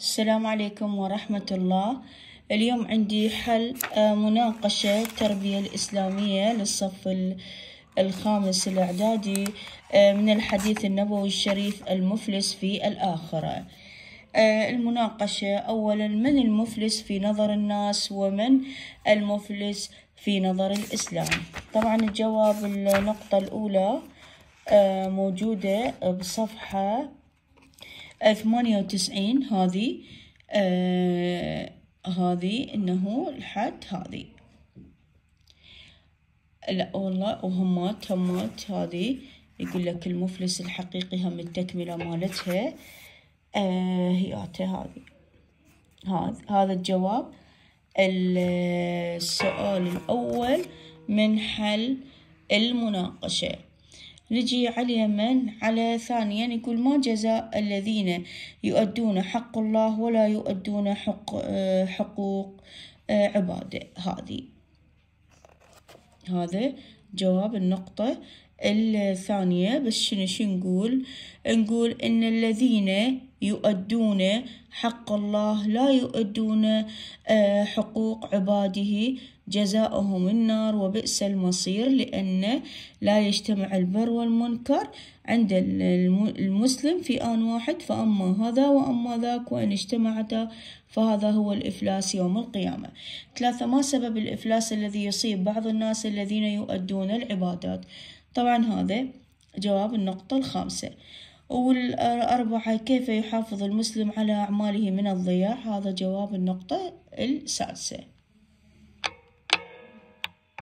السلام عليكم ورحمة الله اليوم عندي حل آه، مناقشة التربية الإسلامية للصف الخامس الإعدادي آه، من الحديث النبوي الشريف المفلس في الآخرة آه، المناقشة أولا من المفلس في نظر الناس ومن المفلس في نظر الإسلام طبعا الجواب النقطة الأولى موجودة بصفحة ثمانية وتسعين هذي آه هذي انه الحد هذي لا والله وهمات همات هذي يقول لك المفلس الحقيقي هم التكملة مالتها آه هياته هذي هذا هذا الجواب السؤال الأول من حل المناقشة نجي على من على ثانيا يعني يقول ما جزاء الذين يؤدون حق الله ولا يؤدون حق آه، حقوق آه، عباده هذه هذا جواب النقطة الثانية بس شنو شنو نقول نقول إن الذين يؤدون حق الله لا يؤدون آه، حقوق عباده جزاؤهم النار وبئس المصير لأن لا يجتمع البر والمنكر عند المسلم في آن واحد فأما هذا وأما ذاك وإن اجتمعتا فهذا هو الإفلاس يوم القيامة ثلاثة ما سبب الإفلاس الذي يصيب بعض الناس الذين يؤدون العبادات طبعا هذا جواب النقطة الخامسة والأربعة كيف يحافظ المسلم على أعماله من الضياع هذا جواب النقطة السادسة